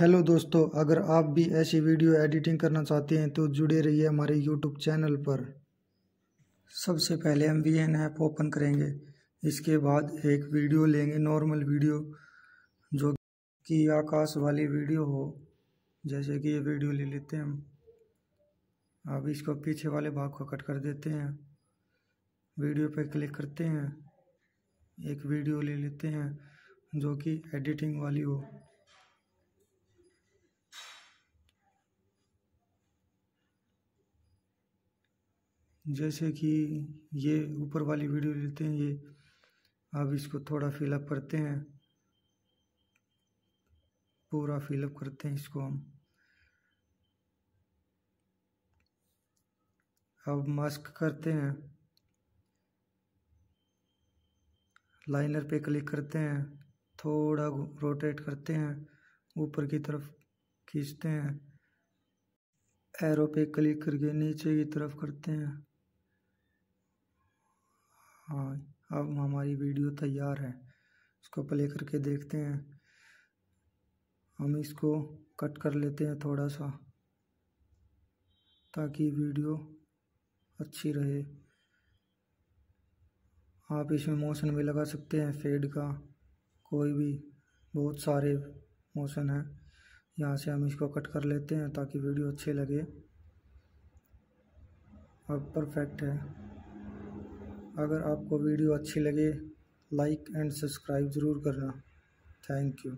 hello दोस्तों अगर आप भी ऐसी वीडियो एडिटिंग करना चाहते हैं तो जुड़े रहिए हमारे यूट्यूब चैनल पर सबसे पहले हम वी एन ऐप ओपन करेंगे इसके बाद एक वीडियो लेंगे नॉर्मल वीडियो जो कि आकाश वाली वीडियो हो जैसे कि ये वीडियो ले लेते हैं हम अब इसको पीछे वाले भाग को कट कर देते हैं वीडियो पर क्लिक करते हैं एक वीडियो ले लेते हैं जो कि एडिटिंग वाली हो जैसे कि ये ऊपर वाली वीडियो लेते हैं ये अब इसको थोड़ा फिलअप करते हैं पूरा फिलअप करते हैं इसको हम अब मास्क करते हैं लाइनर पे क्लिक करते हैं थोड़ा रोटेट करते हैं ऊपर की तरफ खींचते हैं एरो पे क्लिक करके नीचे की तरफ करते हैं हाँ अब हमारी वीडियो तैयार है इसको प्ले करके देखते हैं हम इसको कट कर लेते हैं थोड़ा सा ताकि वीडियो अच्छी रहे आप इसमें मोशन भी लगा सकते हैं फेड का कोई भी बहुत सारे मोशन हैं यहाँ से हम इसको कट कर लेते हैं ताकि वीडियो अच्छे लगे अब परफेक्ट है अगर आपको वीडियो अच्छी लगे लाइक एंड सब्सक्राइब ज़रूर करना थैंक यू